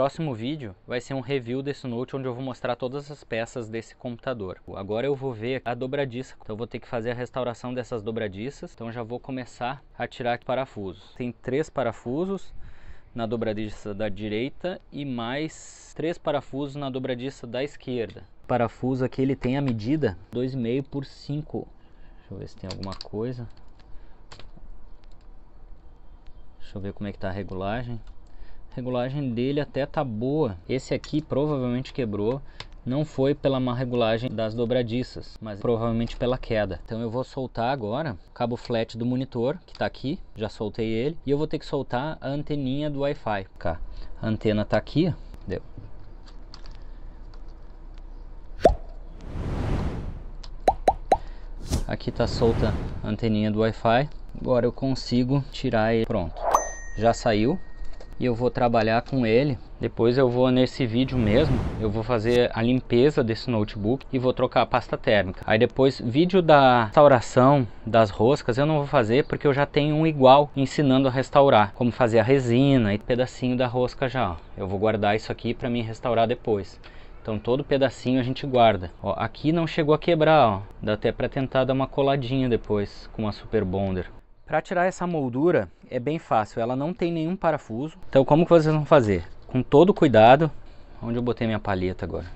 próximo vídeo vai ser um review desse Note onde eu vou mostrar todas as peças desse computador. Agora eu vou ver a dobradiça, então eu vou ter que fazer a restauração dessas dobradiças. Então já vou começar a tirar parafusos. Tem três parafusos na dobradiça da direita e mais três parafusos na dobradiça da esquerda. O parafuso aqui ele tem a medida 2,5 por 5. Deixa eu ver se tem alguma coisa. Deixa eu ver como é que tá a regulagem regulagem dele até tá boa. Esse aqui provavelmente quebrou. Não foi pela má regulagem das dobradiças, mas provavelmente pela queda. Então eu vou soltar agora o cabo flat do monitor, que está aqui, já soltei ele. E eu vou ter que soltar a anteninha do Wi-Fi. a antena está aqui, deu. Aqui está solta a anteninha do Wi-Fi. Agora eu consigo tirar ele. Pronto, já saiu e eu vou trabalhar com ele. Depois eu vou nesse vídeo mesmo, eu vou fazer a limpeza desse notebook e vou trocar a pasta térmica. Aí depois, vídeo da restauração das roscas eu não vou fazer porque eu já tenho um igual ensinando a restaurar. Como fazer a resina e pedacinho da rosca já. Eu vou guardar isso aqui para mim restaurar depois. Então todo pedacinho a gente guarda. Ó, aqui não chegou a quebrar, ó. Dá até para tentar dar uma coladinha depois com a Super Bonder. Para tirar essa moldura é bem fácil, ela não tem nenhum parafuso. Então como que vocês vão fazer? Com todo cuidado, onde eu botei minha palheta agora?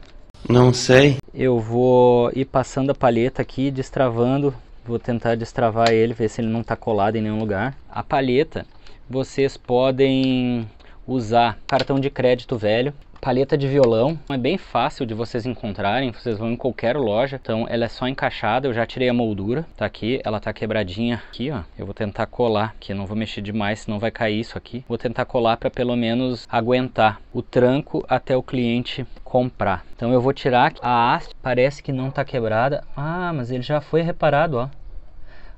Não sei. Eu vou ir passando a palheta aqui, destravando. Vou tentar destravar ele, ver se ele não está colado em nenhum lugar. A palheta vocês podem usar cartão de crédito velho palheta de violão. É bem fácil de vocês encontrarem, vocês vão em qualquer loja. Então ela é só encaixada, eu já tirei a moldura, tá aqui, ela tá quebradinha aqui, ó. Eu vou tentar colar, que não vou mexer demais, senão vai cair isso aqui. Vou tentar colar para pelo menos aguentar o tranco até o cliente comprar. Então eu vou tirar a haste, parece que não tá quebrada. Ah, mas ele já foi reparado, ó.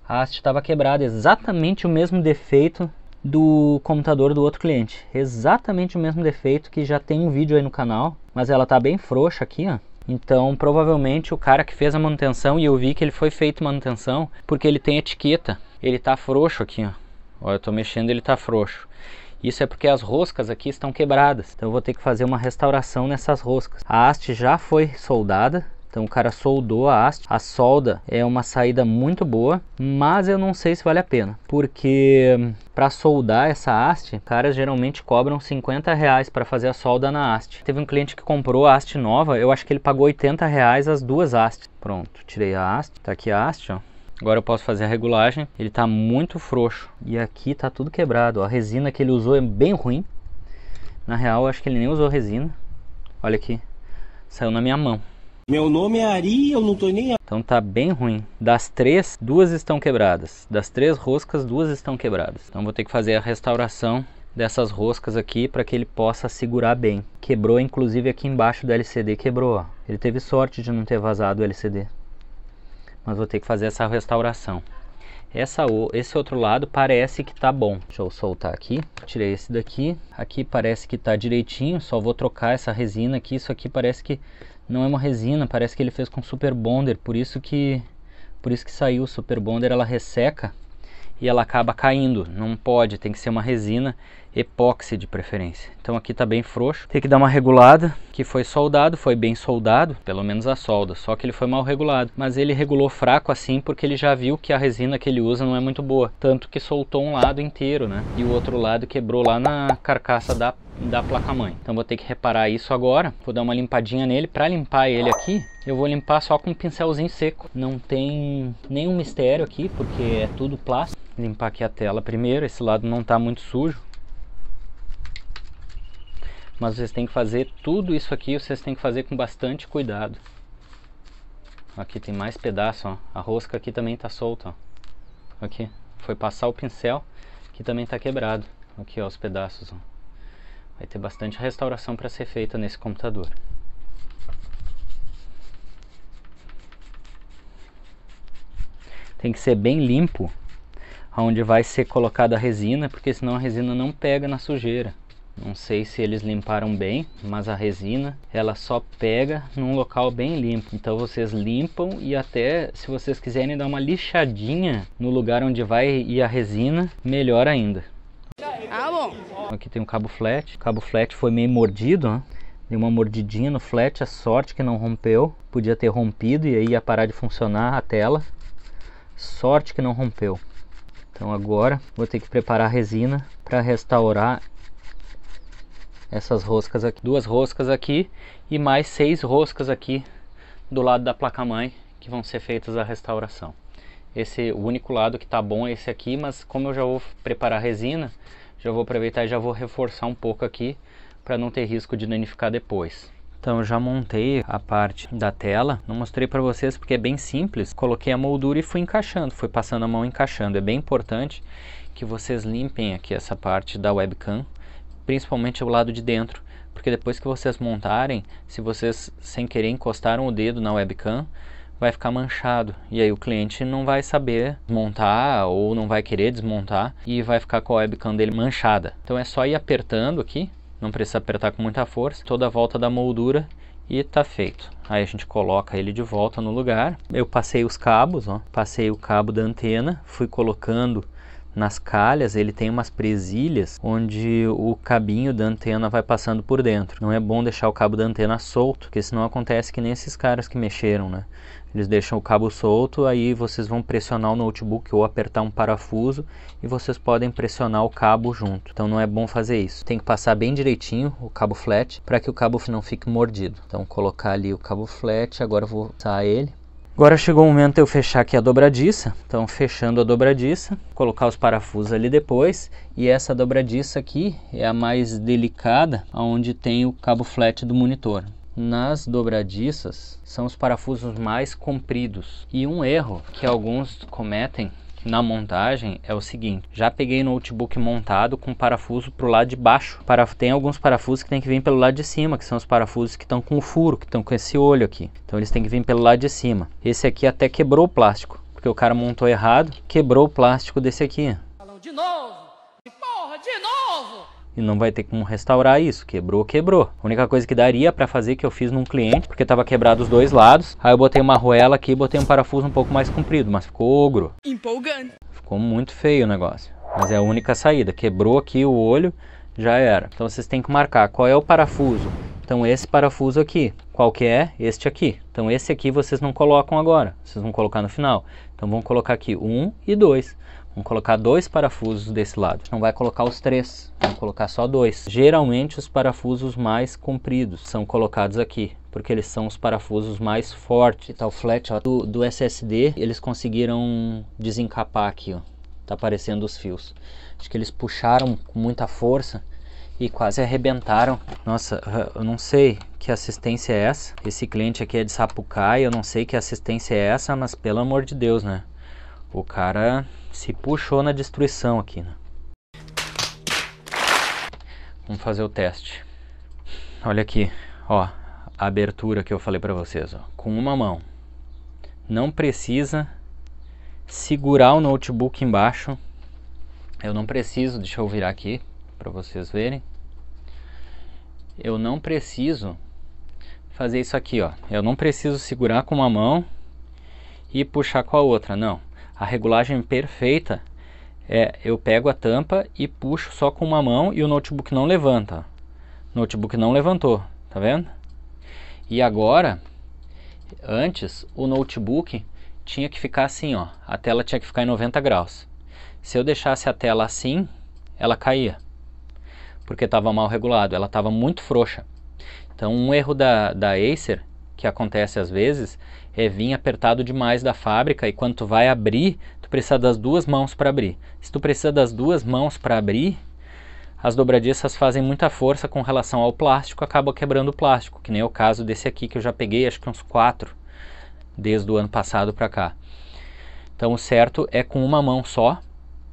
A haste estava quebrada, exatamente o mesmo defeito do computador do outro cliente. Exatamente o mesmo defeito que já tem um vídeo aí no canal, mas ela tá bem frouxa aqui, ó. Então, provavelmente o cara que fez a manutenção, e eu vi que ele foi feito manutenção, porque ele tem etiqueta. Ele tá frouxo aqui, ó. Ó, eu tô mexendo, ele tá frouxo. Isso é porque as roscas aqui estão quebradas. Então eu vou ter que fazer uma restauração nessas roscas. A haste já foi soldada, então o cara soldou a haste. A solda é uma saída muito boa, mas eu não sei se vale a pena, porque para soldar essa haste, caras geralmente cobram 50 reais para fazer a solda na haste. Teve um cliente que comprou a haste nova, eu acho que ele pagou 80 reais as duas hastes. Pronto, tirei a haste, tá aqui a haste, ó. Agora eu posso fazer a regulagem, ele tá muito frouxo. E aqui tá tudo quebrado, ó. a resina que ele usou é bem ruim. Na real, acho que ele nem usou resina. Olha aqui, saiu na minha mão. Meu nome é Ari, eu não tô nem. Então tá bem ruim. Das três, duas estão quebradas. Das três roscas, duas estão quebradas. Então vou ter que fazer a restauração dessas roscas aqui para que ele possa segurar bem. Quebrou inclusive aqui embaixo do LCD, quebrou. Ó. Ele teve sorte de não ter vazado o LCD. Mas vou ter que fazer essa restauração. Essa, esse outro lado parece que tá bom. Deixa eu soltar aqui. Tirei esse daqui. Aqui parece que tá direitinho. Só vou trocar essa resina aqui. Isso aqui parece que não é uma resina, parece que ele fez com super bonder, por isso que por isso que saiu o super bonder, ela resseca e ela acaba caindo. Não pode, tem que ser uma resina epóxi de preferência. Então aqui está bem frouxo. Tem que dar uma regulada, que foi soldado, foi bem soldado, pelo menos a solda, só que ele foi mal regulado. Mas ele regulou fraco assim porque ele já viu que a resina que ele usa não é muito boa, tanto que soltou um lado inteiro, né? E o outro lado quebrou lá na carcaça da da placa-mãe. Então vou ter que reparar isso agora. Vou dar uma limpadinha nele. Para limpar ele aqui, eu vou limpar só com um pincelzinho seco. Não tem nenhum mistério aqui, porque é tudo plástico. Limpar aqui a tela primeiro. Esse lado não está muito sujo. Mas vocês têm que fazer tudo isso aqui, vocês têm que fazer com bastante cuidado. Aqui tem mais pedaço, ó. A rosca aqui também está solta, ó. Aqui. Foi passar o pincel, que também está quebrado. Aqui, ó, os pedaços, ó. Vai ter bastante restauração para ser feita nesse computador. Tem que ser bem limpo onde vai ser colocada a resina, porque senão a resina não pega na sujeira. Não sei se eles limparam bem, mas a resina ela só pega num local bem limpo. Então vocês limpam e até se vocês quiserem dar uma lixadinha no lugar onde vai ir a resina, melhor ainda. Ah, bom. Aqui tem um cabo flat. O cabo flat foi meio mordido, né? Deu uma mordidinha no flat, a sorte que não rompeu. Podia ter rompido e aí ia parar de funcionar a tela. Sorte que não rompeu. Então agora vou ter que preparar a resina para restaurar essas roscas aqui. Duas roscas aqui e mais seis roscas aqui do lado da placa-mãe que vão ser feitas a restauração esse o único lado que está bom é esse aqui, mas como eu já vou preparar a resina, já vou aproveitar e já vou reforçar um pouco aqui para não ter risco de danificar depois. Então já montei a parte da tela, não mostrei para vocês porque é bem simples. Coloquei a moldura e fui encaixando, fui passando a mão encaixando. É bem importante que vocês limpem aqui essa parte da webcam, principalmente o lado de dentro, porque depois que vocês montarem, se vocês sem querer encostaram o dedo na webcam, vai ficar manchado e aí o cliente não vai saber montar ou não vai querer desmontar e vai ficar com a webcam dele manchada. Então é só ir apertando aqui, não precisa apertar com muita força, toda a volta da moldura e tá feito. Aí a gente coloca ele de volta no lugar. Eu passei os cabos, ó, passei o cabo da antena, fui colocando nas calhas ele tem umas presilhas onde o cabinho da antena vai passando por dentro. Não é bom deixar o cabo da antena solto, porque senão acontece que nem esses caras que mexeram, né? Eles deixam o cabo solto, aí vocês vão pressionar o notebook ou apertar um parafuso e vocês podem pressionar o cabo junto. Então não é bom fazer isso. Tem que passar bem direitinho o cabo flat para que o cabo não fique mordido. Então colocar ali o cabo flat, agora vou usar ele Agora chegou o momento de eu fechar aqui a dobradiça, então fechando a dobradiça, colocar os parafusos ali depois e essa dobradiça aqui é a mais delicada, onde tem o cabo flat do monitor. Nas dobradiças são os parafusos mais compridos e um erro que alguns cometem na montagem é o seguinte: já peguei notebook montado com parafuso pro lado de baixo. Para, tem alguns parafusos que tem que vir pelo lado de cima, que são os parafusos que estão com o furo, que estão com esse olho aqui. Então eles têm que vir pelo lado de cima. Esse aqui até quebrou o plástico, porque o cara montou errado, quebrou o plástico desse aqui. De novo! Porra, de novo! e não vai ter como restaurar isso. Quebrou, quebrou. A única coisa que daria para fazer que eu fiz num cliente, porque estava quebrado os dois lados. Aí eu botei uma arruela aqui e botei um parafuso um pouco mais comprido, mas ficou ogro. Empolgante. Ficou muito feio o negócio. Mas é a única saída. Quebrou aqui o olho, já era. Então vocês têm que marcar qual é o parafuso. Então esse parafuso aqui, qual que é? Este aqui. Então esse aqui vocês não colocam agora, vocês vão colocar no final. Então vão colocar aqui um e dois Vamos colocar dois parafusos desse lado. Não vai colocar os três, vamos colocar só dois. Geralmente os parafusos mais compridos são colocados aqui, porque eles são os parafusos mais fortes. Tá o flat ó, do, do SSD, eles conseguiram desencapar aqui, ó. Tá aparecendo os fios. Acho que eles puxaram com muita força e quase arrebentaram. Nossa, eu não sei que assistência é essa. Esse cliente aqui é de Sapucaia, eu não sei que assistência é essa, mas pelo amor de Deus, né? O cara se puxou na destruição aqui, né? Vamos fazer o teste. Olha aqui, ó, a abertura que eu falei para vocês, ó, com uma mão. Não precisa segurar o notebook embaixo. Eu não preciso, deixa eu virar aqui para vocês verem. Eu não preciso fazer isso aqui, ó. Eu não preciso segurar com uma mão e puxar com a outra, não a regulagem perfeita é eu pego a tampa e puxo só com uma mão e o notebook não levanta. O notebook não levantou, tá vendo? E agora, antes o notebook tinha que ficar assim, ó, a tela tinha que ficar em 90 graus. Se eu deixasse a tela assim, ela caía, porque estava mal regulado, ela estava muito frouxa. Então um erro da, da Acer que acontece às vezes é vir apertado demais da fábrica e quando tu vai abrir, tu precisa das duas mãos para abrir. Se tu precisa das duas mãos para abrir, as dobradiças fazem muita força com relação ao plástico, acaba quebrando o plástico, que nem é o caso desse aqui que eu já peguei, acho que uns quatro, desde o ano passado para cá. Então o certo é com uma mão só,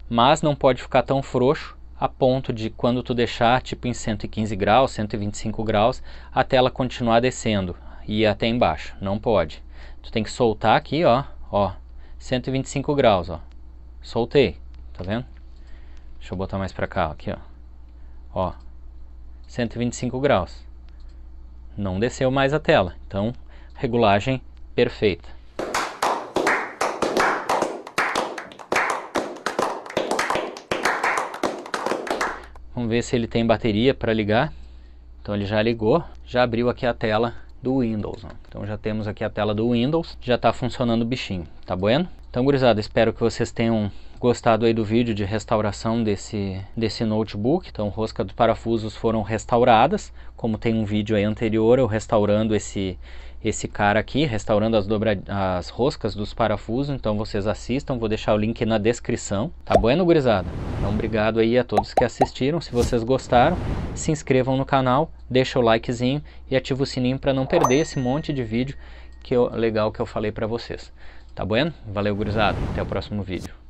mas não pode ficar tão frouxo a ponto de quando tu deixar tipo em 115 graus, 125 graus, a tela continuar descendo e até embaixo, não pode. Tu tem que soltar aqui, ó, ó, 125 graus, ó. Soltei, tá vendo? Deixa eu botar mais pra cá, aqui, ó. Ó, 125 graus. Não desceu mais a tela, então regulagem perfeita. Vamos ver se ele tem bateria para ligar. Então ele já ligou, já abriu aqui a tela do Windows. Né? Então já temos aqui a tela do Windows, já está funcionando o bichinho, tá bueno? Então gurizada, espero que vocês tenham gostado aí do vídeo de restauração desse, desse notebook. Então, rosca dos parafusos foram restauradas, como tem um vídeo aí anterior eu restaurando esse, esse cara aqui, restaurando as, dobra... as roscas dos parafusos, então vocês assistam, vou deixar o link na descrição. Tá bueno, gurizada? Então obrigado aí a todos que assistiram, se vocês gostaram, se inscrevam no canal, deixa o likezinho e ativa o sininho para não perder esse monte de vídeo que eu... legal que eu falei para vocês. Tá bueno? Valeu, gurizada, até o próximo vídeo.